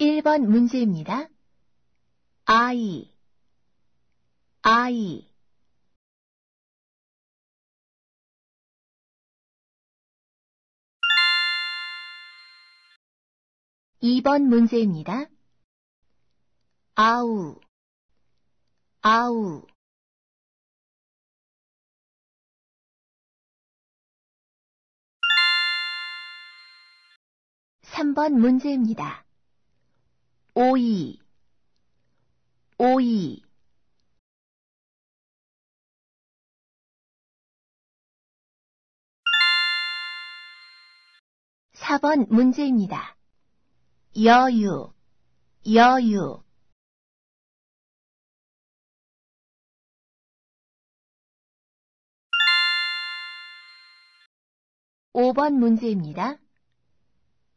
1번 문제입니다. I, I. 이번 문제입니다. 아우, 아우. 3번 문제입니다. 오이, 오이. 4번 문제입니다. 여유, 여유. 5번 문제입니다.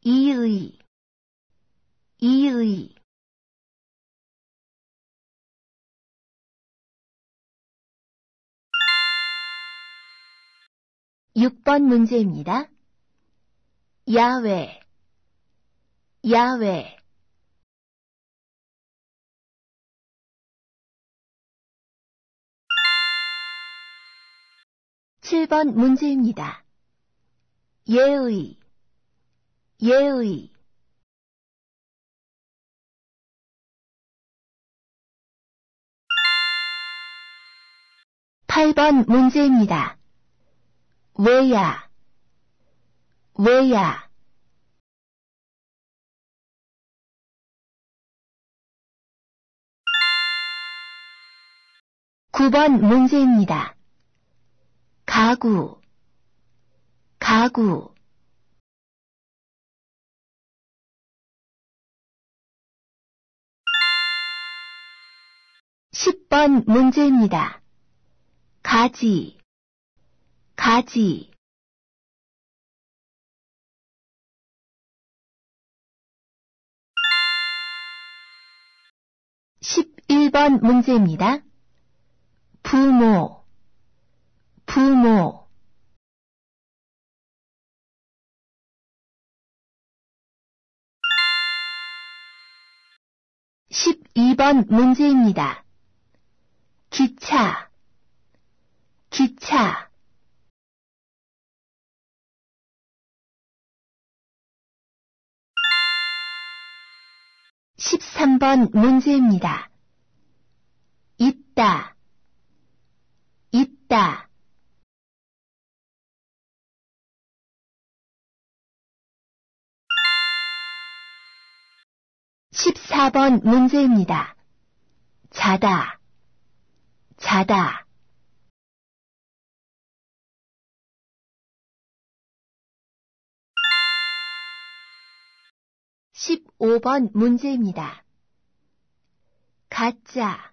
이의, 이의. 6번 문제입니다. 야외, 야외. 칠번 문제입니다. 예의, 예의. 8번 문제입니다. 왜야, 왜야. 구번 문제입니다. 가구, 가구. 십번 문제입니다. 가지, 가지 십일 번 문제입니다. 부모 부모 십이 번 문제입니다. 기차, 기차. 13번 문제입니다. 있다, 있다. (14번) 문제입니다. 자다, 자다. 15번 문제입니다. 가짜,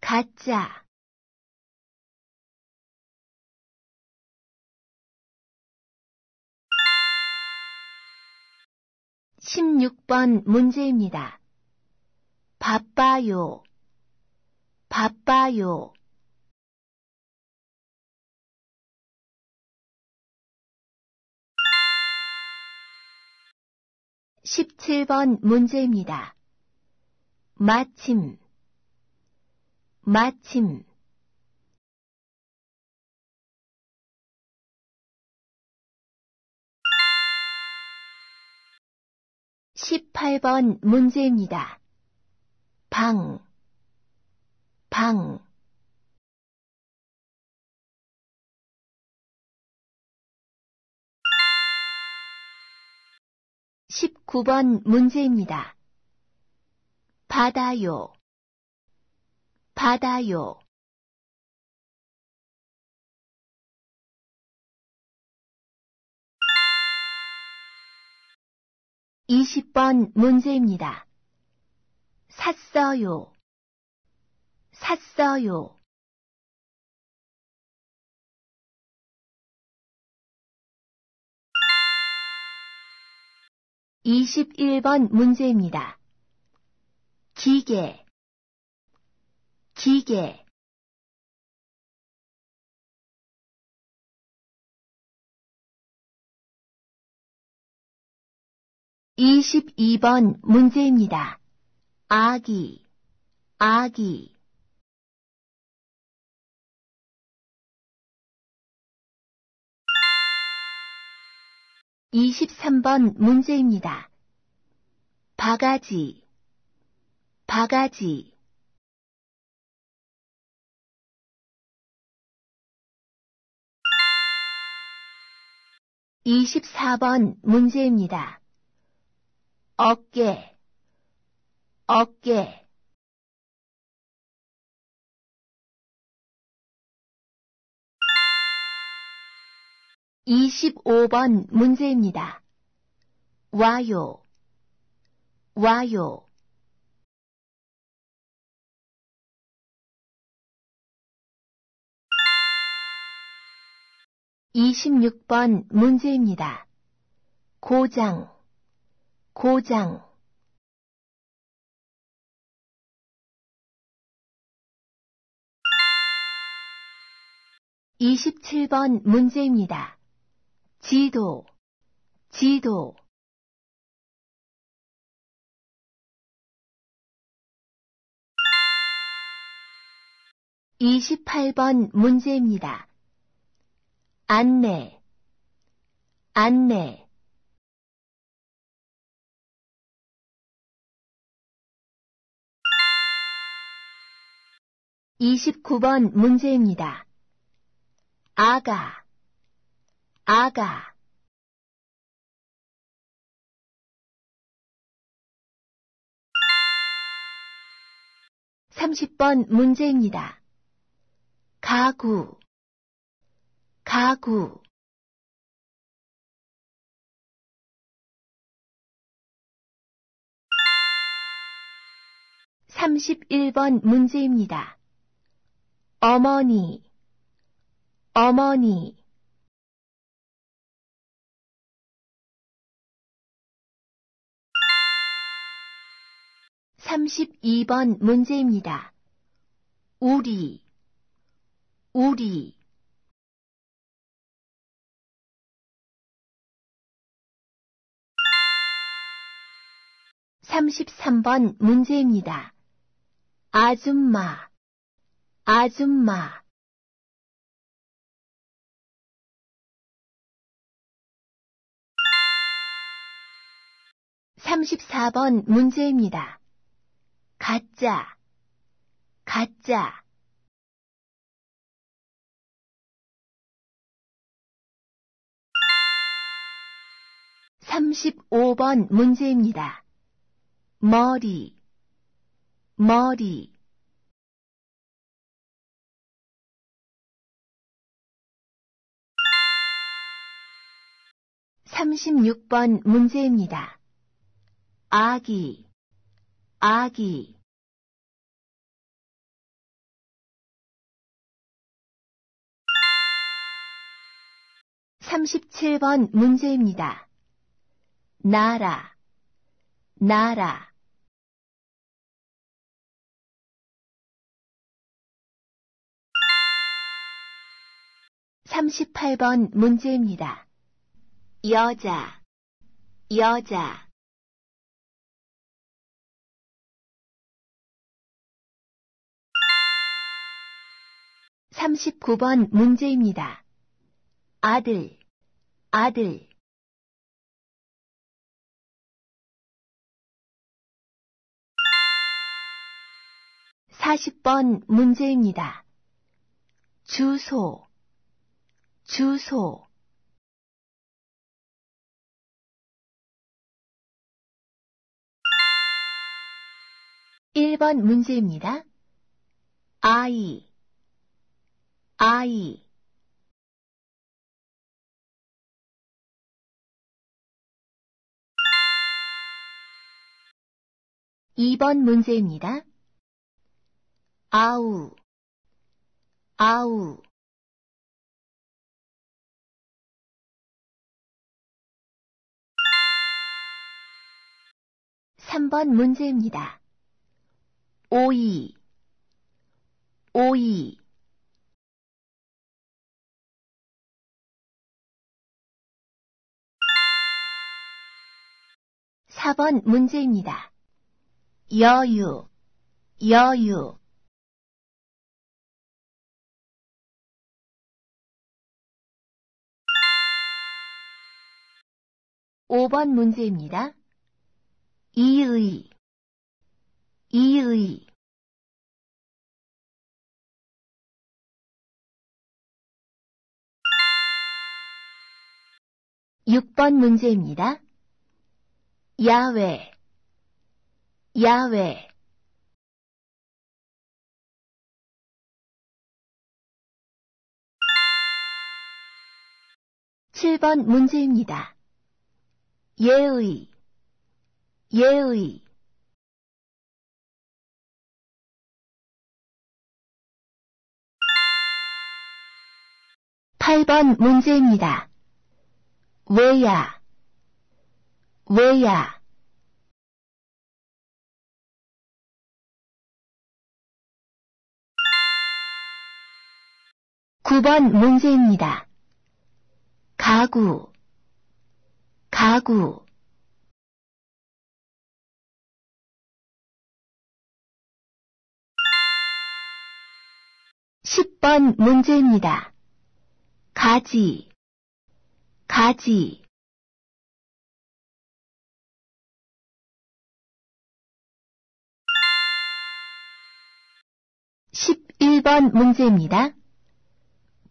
가짜. 십육 번 문제입니다. 바빠요, 바빠요. 17번 문제입니다. 마침, 마침. 1 8번 문제입니다. 방, 방. 19번 문제입니다. 받아요. 받아요. 이십 번 문제입니다. 샀어요. 샀어요. 21번 문제입니다. 기계, 기계. (22번) 문제입니다. 아기, 아기. 23번 문제입니다. 바가지, 바가지. 이십사 번 문제입니다. 어깨, 어깨. 25번 문제입니다. 와요, 와요. 이십번 문제입니다. 고장, 고장. 이십번 문제입니다. 지도, 지도. 이십번 문제입니다. 안내, 안내. 이십번 문제입니다. 아가, 아가 삼십 번 문제입니다. 가구 가구 삼십번 문제입니다. 어머니 어머니 32번 문제입니다. 우리, 우리. 삼십번 문제입니다. 아줌마, 아줌마. 삼십번 문제입니다. 가짜, 가짜. 삼십오 번 문제입니다. 머리, 머리. 삼십번 문제입니다. 아기, 아기 삼십번 문제입니다. 나라, 나라. 삼십번 문제입니다. 여자, 여자. 39번 문제입니다. 아들, 아들. 4 0번 문제입니다. 주소, 주소. 1번 문제입니다. 아이, 아이 이번 문제입니다. 아우 아우 삼번 문제입니다. 오이 오이 4번 문제입니다. 여유, 여유. (5번) 문제입니다. 이의, 이의. 6번 문제입니다. 야외 야외 7번 문제입니다. 예의 예의 8번 문제입니다. 왜야 왜야? 구번 문제입니다. 가구, 가구. 십번 문제입니다. 가지, 가지. 1번 문제입니다.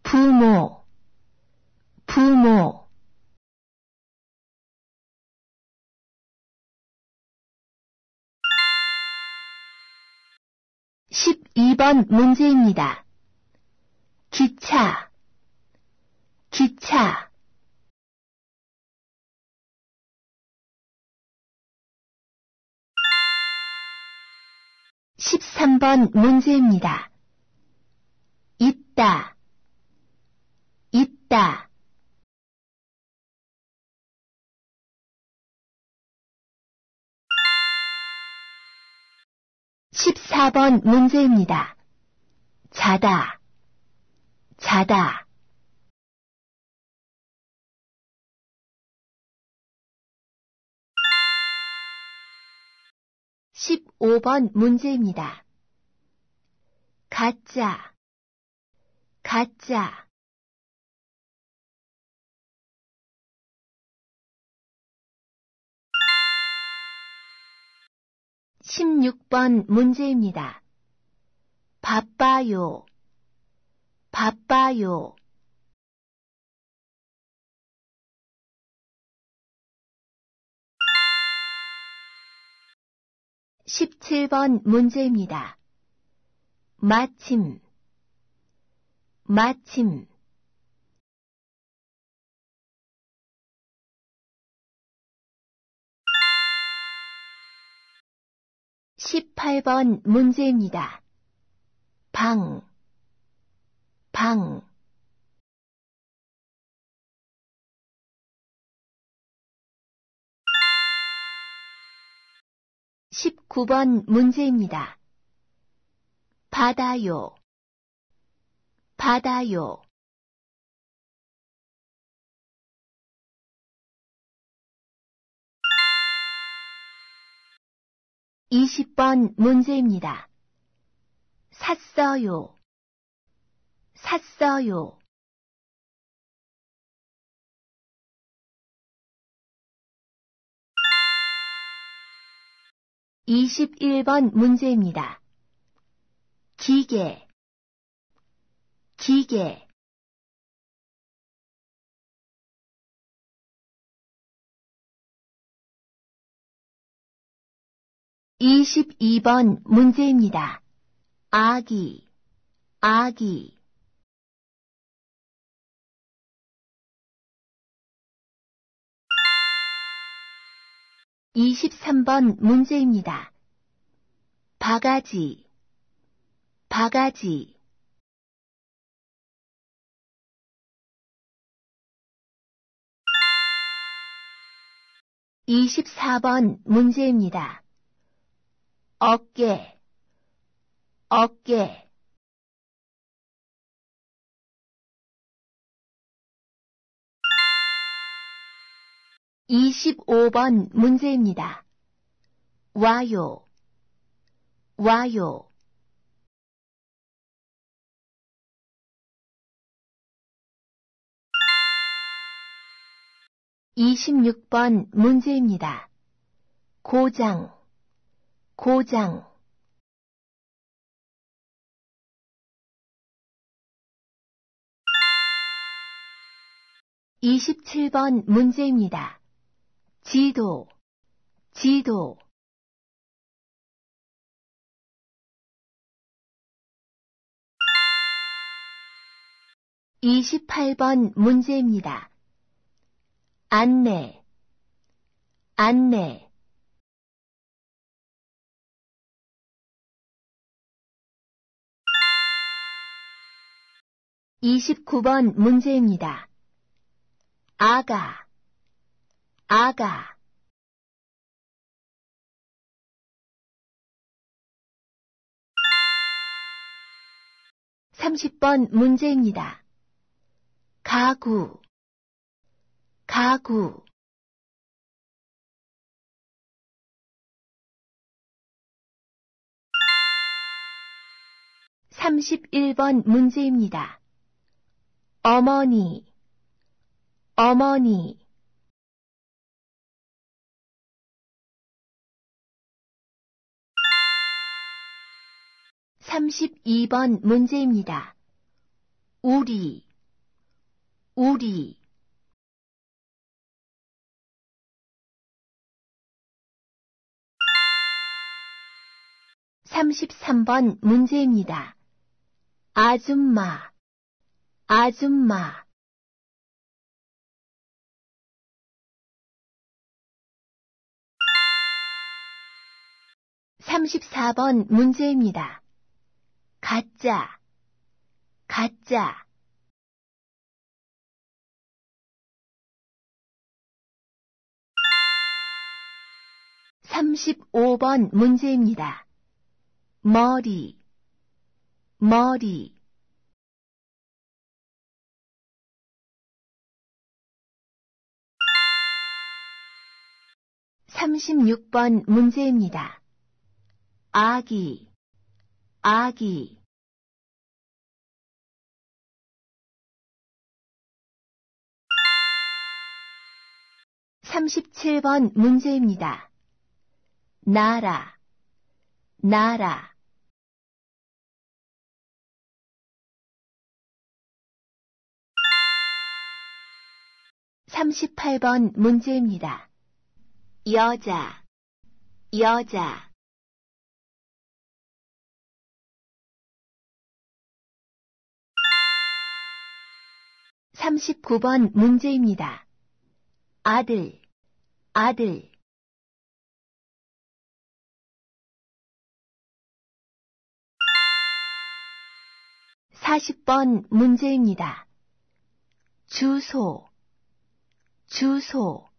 부모, 부모. (12번) 문제입니다. 기차, 기차. 13번 문제입니다. 있다, 있다. 십사 번 문제입니다. 자다, 자다. 십오 번 문제입니다. 가짜, 가짜 십육 번 문제입니다. 바빠요. 바빠요. 십칠 번 문제입니다. 마침 마침 십팔 번 문제입니다. 방, 방. 십구 번 문제입니다. 바다요. 받아요. 이십 번 문제입니다. 샀어요. 샀어요. 이십번 문제입니다. 기계 기계 이십이 번 문제입니다. 아기, 아기. 이십번 문제입니다. 바가지, 바가지. 24번 문제입니다. 어깨, 어깨. 이십번 문제입니다. 와요, 와요. 26번 문제입니다. 고장, 고장. 2 7번 문제입니다. 지도, 지도. 2 8번 문제입니다. 안내, 안내. 이십구 번 문제입니다. 아가, 아가. 삼십 번 문제입니다. 가구, 가구 삼십일 번 문제입니다. 어머니, 어머니. 삼십번 문제입니다. 우리, 우리. 33번 문제입니다. 아줌마, 아줌마. 3 4번 문제입니다. 가짜, 가짜. 3 5번 문제입니다. 머리, 머리. 삼십번 문제입니다. 아기, 아기. 삼십번 문제입니다. 나라, 나라. 38번 문제입니다. 여자, 여자. 삼십번 문제입니다. 아들, 아들. 사십 번 문제입니다. 주소, 주 소。